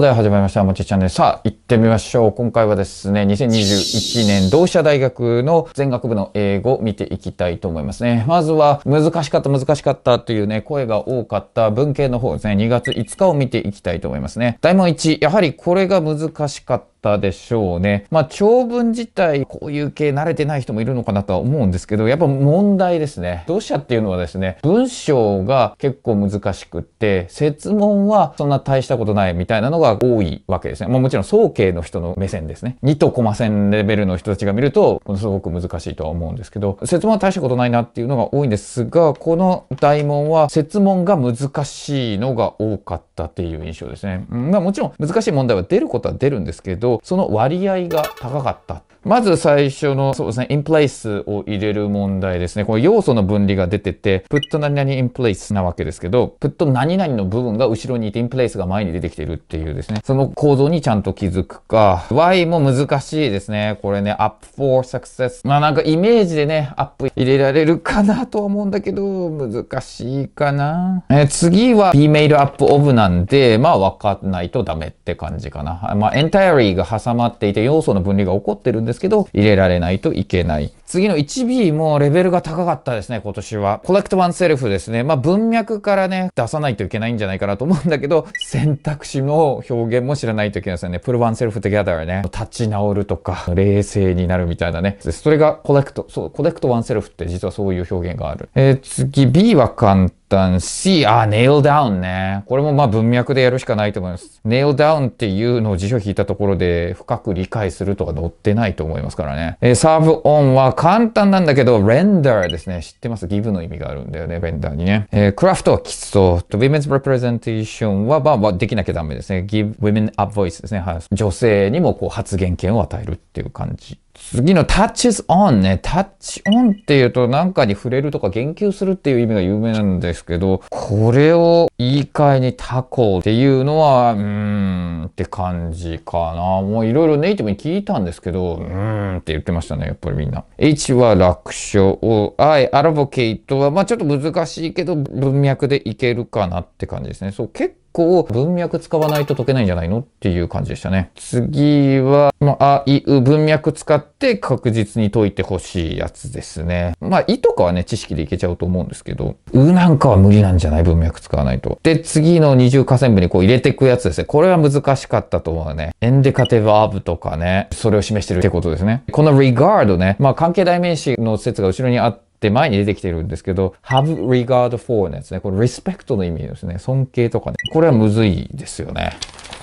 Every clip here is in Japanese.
では始まりました。もちチャンネル。さあ、行ってみましょう。今回はですね、2021年同志社大学の全学部の英語を見ていきたいと思いますね。まずは、難しかった、難しかったというね、声が多かった文系の方ですね、2月5日を見ていきたいと思いますね。大問1、やはりこれが難しかった。ったでしょうね。まあ、長文自体、こういう系慣れてない人もいるのかなとは思うんですけど、やっぱ問題ですね。同志社っていうのはですね、文章が結構難しくって、設問はそんな大したことないみたいなのが多いわけですね。まあ、もちろん、総計の人の目線ですね。2とコマ線レベルの人たちが見ると、ものすごく難しいとは思うんですけど、設問は大したことないなっていうのが多いんですが、この大問は設問が難しいのが多かったっていう印象ですね。うん、まあ、もちろん難しい問題は出ることは出るんですけど、ど、その割合が高かった。まず最初の、そうですね、in place を入れる問題ですね。これ要素の分離が出てて、put 何々 in place なわけですけど、put 何々の部分が後ろにいて in place が前に出てきてるっていうですね。その構造にちゃんと気づくか。y も難しいですね。これね、up for success。まあなんかイメージでね、アップ入れられるかなとは思うんだけど、難しいかな。え次は be made up of なんで、まあわかんないとダメって感じかな。まあ entirely が挟まっていて要素の分離が起こってるんですですけど、入れられないといけない。次の 1B もレベルが高かったですね、今年は。コレクトワンセルフですね。まあ、文脈からね、出さないといけないんじゃないかなと思うんだけど、選択肢の表現も知らないといけないですよね。プルワンセルフトギャダーね、立ち直るとか、冷静になるみたいなね。それがコレクト、そう、コレクトワンセルフって実はそういう表現がある。えー、次、B は簡単。ったんし、あ、ネイルダウンね。これもまあ文脈でやるしかないと思います。ネイルダウンっていうのを辞書引いたところで深く理解するとか載ってないと思いますからね。えー、サーブオンは簡単なんだけど、レンダーですね。知ってますギブの意味があるんだよね、ベンダーにね。えー、クラフトはキ礎。と、Women's Representation は、まあ、まあ、できなきゃダメですね。give women a voice ですね。は女性にもこう発言権を与えるっていう感じ次の touches on ね。touch on っていうと何かに触れるとか言及するっていう意味が有名なんですけど、これを言い換えにタコっていうのは、うーんって感じかな。もういろいろネイティブに聞いたんですけど、うーんって言ってましたね。やっぱりみんな。H は楽勝。I advocate は、まあちょっと難しいけど、文脈でいけるかなって感じですね。そう、結構文脈使わないと解けないんじゃないのっていう感じでしたね。次は、まあ、いう文脈使って確実に解いてほしいやつですね。まあ、いとかはね、知識でいけちゃうと思うんですけど、うなんかは無理なんじゃない文脈使わないと。で、次の二重下線部にこう入れていくやつですね。これは難しかったと思うね。エンデカテバーブとかね、それを示してるってことですね。この regard ね、まあ、関係代名詞の説が後ろにあって、で、前に出てきてるんですけど、have regard for のやつね。これ、respect の意味ですね。尊敬とかね。これはむずいですよね。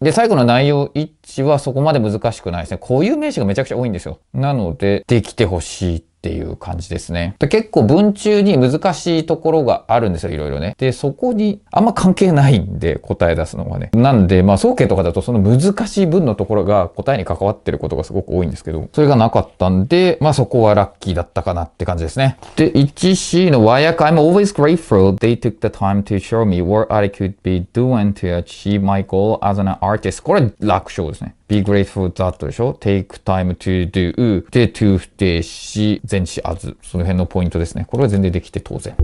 で、最後の内容一致はそこまで難しくないですね。こういう名詞がめちゃくちゃ多いんですよ。なので、できてほしいっていう感じですね。で結構文中に難しいところがあるんですよ、いろいろね。で、そこにあんま関係ないんで、答え出すのはね。なんで、まあ、総計とかだとその難しい文のところが答えに関わってることがすごく多いんですけど、それがなかったんで、まあ、そこはラッキーだったかなって感じですね。で、1C の和訳 I'm always grateful they took the time to show me what I could be doing to achieve my goal as an artist. これ楽勝ですね。be grateful that でしょ take time to do で to 不定詞前置詞 as その辺のポイントですね。これは全然できて当然。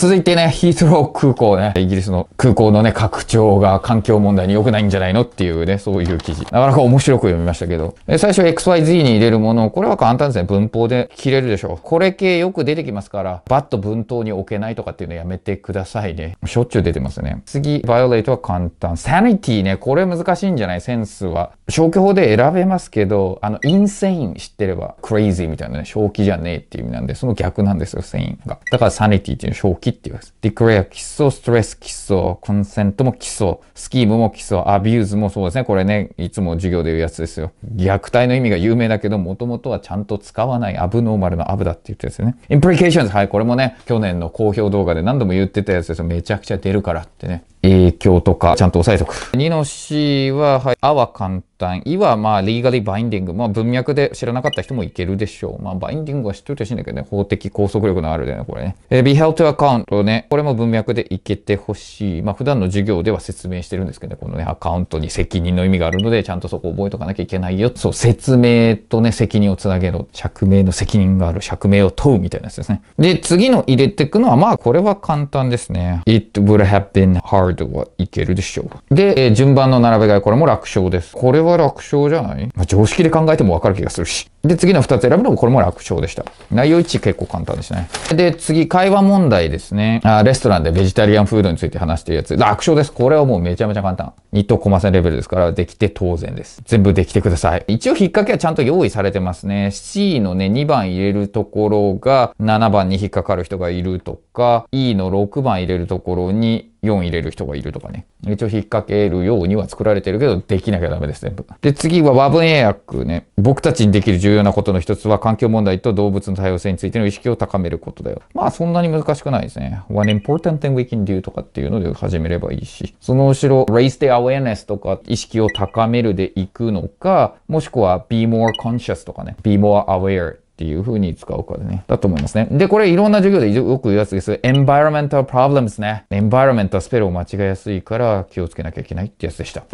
続いてね、ヒースロー空港ね、イギリスの空港のね、拡張が環境問題に良くないんじゃないのっていうね、そういう記事。なかなか面白く読みましたけど。え最初 XYZ に入れるものを、これは簡単ですね。文法で切れるでしょう。これ系よく出てきますから、バッと文頭に置けないとかっていうのやめてくださいね。しょっちゅう出てますね。次、バイオレイトは簡単。サニティね、これ難しいんじゃないセンスは。消去法で選べますけど、あの、インセイン知ってれば、クレイジーみたいなね、正気じゃねえっていう意味なんで、その逆なんですよ、セインが。だからサニティっていうの正気って言います。declare 起訴、stress コンセントも起訴、スキームも基礎、アビューズもそうですね。これね、いつも授業で言うやつですよ。虐待の意味が有名だけど、もともとはちゃんと使わないアブノーマルのアブだって言ってですね。implications はい、これもね、去年の好評動画で何度も言ってたやつですよ。めちゃくちゃ出るからってね。影響とか、ちゃんと押さえとく。2の C は、はい、アワカン単、いはまあ、リーガリーバインディング、まあ、文脈で知らなかった人もいけるでしょう。まあ、バインディングは知っといてほしいんだけどね、法的拘束力のあるでね、これね。えー、be held to account ね、これも文脈でいけてほしい。まあ、普段の授業では説明してるんですけどね、このね、アカウントに責任の意味があるので、ちゃんとそこ覚えとかなきゃいけないよ。そう、説明とね、責任をつなげろ。釈明の責任がある。釈明を問うみたいなやつですね。で、次の入れていくのは、まあ、これは簡単ですね。it would have been hard はいけるでしょう。で、えー、順番の並べ替え、これも楽勝です。これはは楽勝じゃない、まあ、常識で考えてもわかる気がするし。で、次の2つ選ぶのもこれも楽勝でした。内容1結構簡単ですね。で、次、会話問題ですね。あレストランでベジタリアンフードについて話してるやつ。楽勝です。これはもうめちゃめちゃ簡単。2等コマ線レベルですから、できて当然です。全部できてください。一応、引っ掛けはちゃんと用意されてますね。C のね、2番入れるところが、7番に引っかかる人がいるとか、E の6番入れるところに、4入れる人がいるとかね。一応引っ掛けるようには作られてるけど、できなきゃダメです、全部。で、次は和文英訳ね。僕たちにできる重要なことの一つは環境問題と動物の多様性についての意識を高めることだよ。まあそんなに難しくないですね。one important thing we can do とかっていうので始めればいいし、その後ろ raise the awareness とか意識を高めるでいくのか、もしくは be more conscious とかね、be more aware っていう風に使うかでね。だと思いますね。で、これいろんな授業でよく言うやつです。environmental problems ね。environment はスペルを間違えやすいから気をつけなきゃいけないってやつでした。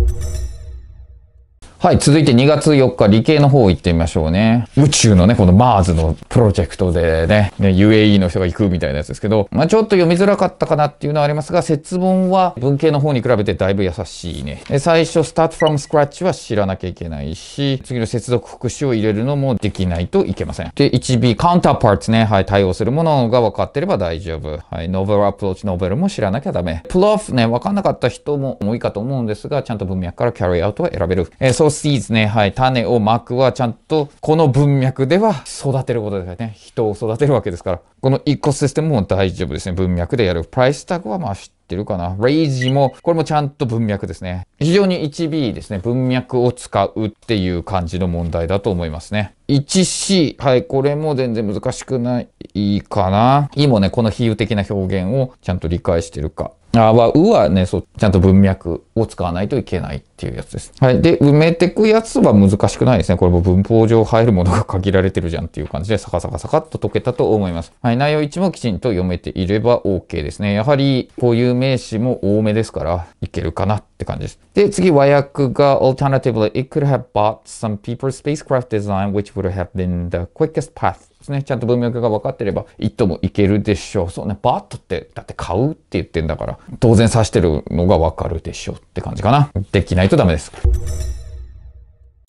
はい、続いて2月4日、理系の方行ってみましょうね。宇宙のね、このマーズのプロジェクトでね、ね UAE の人が行くみたいなやつですけど、まあ、ちょっと読みづらかったかなっていうのはありますが、節文は文系の方に比べてだいぶ優しいね。最初、start from scratch は知らなきゃいけないし、次の接続副詞を入れるのもできないといけません。で、1B、counterparts ね、はい、対応するものが分かってれば大丈夫。はい、novel approach、novel も知らなきゃダメ。プロフね、分かんなかった人も多いかと思うんですが、ちゃんと文脈から carry out は選べる。えー seeds ね、はい、種をまくはちゃんとこの文脈では育てることですね。人を育てるわけですから。このイコシステムも大丈夫ですね。文脈でやる。プライスタグはまあ知ってるかな。レイジも、これもちゃんと文脈ですね。非常に 1B ですね。文脈を使うっていう感じの問題だと思いますね。1C。はい、これも全然難しくないかな。いいもね、この比喩的な表現をちゃんと理解してるか。あは、うはね、そう、ちゃんと文脈を使わないといけないっていうやつです。はい。で、埋めてくやつは難しくないですね。これも文法上入るものが限られてるじゃんっていう感じで、サカサカサカっと解けたと思います。はい。内容1もきちんと読めていれば OK ですね。やはり、こういう名詞も多めですから、いけるかなって感じです。で、次、和訳が alternatively, it could have bought some p o p e s spacecraft design which would have been the quickest path ですね。ちゃんと文脈が分かってれば、いっともいけるでしょう。そうね、バットって、だって買うって言ってんだから、当然指してるのが分かるでしょうって感じかな。できないとダメです。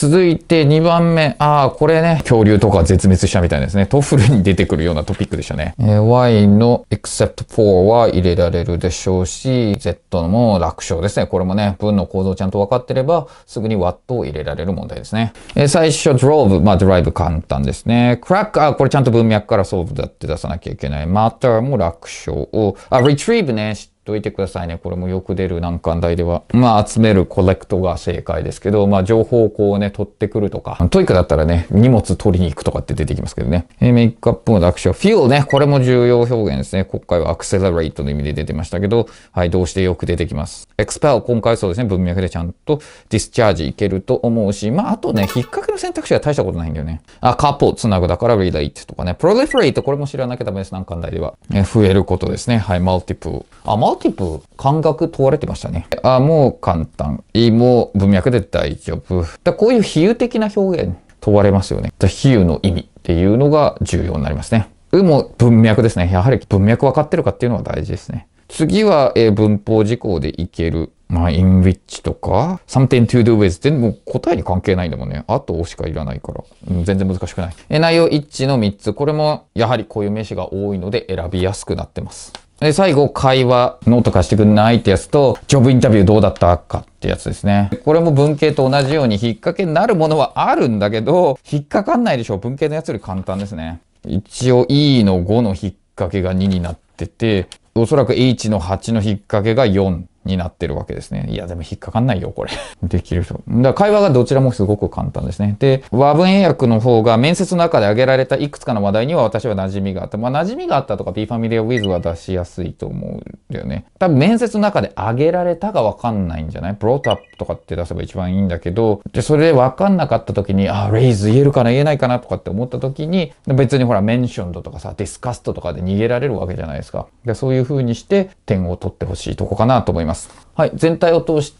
続いて2番目。ああ、これね、恐竜とか絶滅したみたいですね。トフルに出てくるようなトピックでしたね。えー、Y の except for は入れられるでしょうし、Z のも楽勝ですね。これもね、文の構造ちゃんと分かってれば、すぐに what を入れられる問題ですね。えー、最初、drove。まあ、drive 簡単ですね。crack。あ、これちゃんと文脈から solve だって出さなきゃいけない。matter も楽勝。を。あ、retrieve ね。といてくださいね。これもよく出る難関台では。まあ、集めるコレクトが正解ですけど、まあ、情報をこうね、取ってくるとか。トイクだったらね、荷物取りに行くとかって出てきますけどね。えー、メイクアップの楽勝。フィー l ね、これも重要表現ですね。今回はアクセラレイトの意味で出てましたけど、はい、動詞でよく出てきます。エクス e ル、今回そうですね、文脈でちゃんとディスチャージいけると思うし、まあ、あとね、引っ掛けの選択肢は大したことないんだよね。あ、カポ繋ぐだから r e l イってとかね。プロ o フ i イト、これも知らなきゃダメです、難関台では。えー、増えることですね。はい、マルティプあ、ティブ、感覚問われてましたね。あ、もう簡単。いい、もう文脈で大丈夫。だこういう比喩的な表現問われますよね。比喩の意味っていうのが重要になりますね。うも文脈ですね。やはり文脈分かってるかっていうのは大事ですね。次は、えー、文法事項でいける。まあ、in which とか、something to do with ってもう答えに関係ないんだもんね。あとしかいらないから。うん、全然難しくない。え内容一致の3つ。これもやはりこういう名詞が多いので選びやすくなってます。で、最後、会話、ノート貸してくんないってやつと、ジョブインタビューどうだったかってやつですね。これも文系と同じように引っ掛けになるものはあるんだけど、引っかかんないでしょ。文系のやつより簡単ですね。一応 E の5の引っ掛けが2になってて、おそらく H の8の引っ掛けが4になってるわけですね。いや、でも引っかかんないよ、これ。できる人。だから会話がどちらもすごく簡単ですね。で、和文英訳の方が面接の中で挙げられたいくつかの話題には私は馴染みがあった。まあ、馴染みがあったとか p e familiar with は出しやすいと思うんだよね。多分面接の中で挙げられたがわかんないんじゃない ?brought up とかって出せば一番いいんだけど、で、それでわかんなかった時に、あ、レイズ言えるかな、言えないかなとかって思った時に、別にほら、メンションドとかさ、ディスカストとかで逃げられるわけじゃないですか。で、そういう風にして点を取ってほしいとこかなと思います。。はい、全体を通し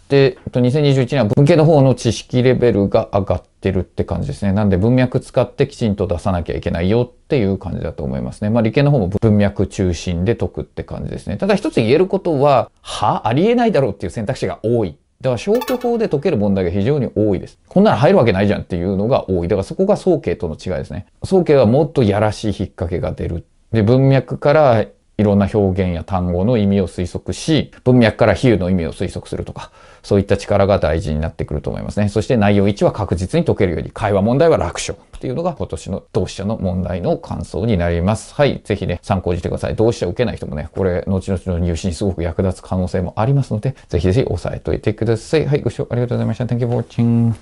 て、2021年は文系の方の知識レベルが上がってるって感じですね。なんで文脈使ってきちんと出さなきゃいけないよっていう感じだと思いますね。まあ理系の方も文脈中心で解くって感じですね。ただ一つ言えることは、はありえないだろうっていう選択肢が多い。だから消去法で解ける問題が非常に多いです。こんなの入るわけないじゃんっていうのが多い。だからそこが総計との違いですね。総計はもっとやらしい引っ掛けが出る。で、文脈からいろんな表現や単語の意味を推測し、文脈から比喩の意味を推測するとか、そういった力が大事になってくると思いますね。そして内容1は確実に解けるように、会話問題は楽勝っていうのが今年の同志社の問題の感想になります。はい。ぜひね、参考にしてください。同志社受けない人もね、これ、後々の入試にすごく役立つ可能性もありますので、ぜひぜひ押さえといてください。はい。ご視聴ありがとうございました。Thank you for watching.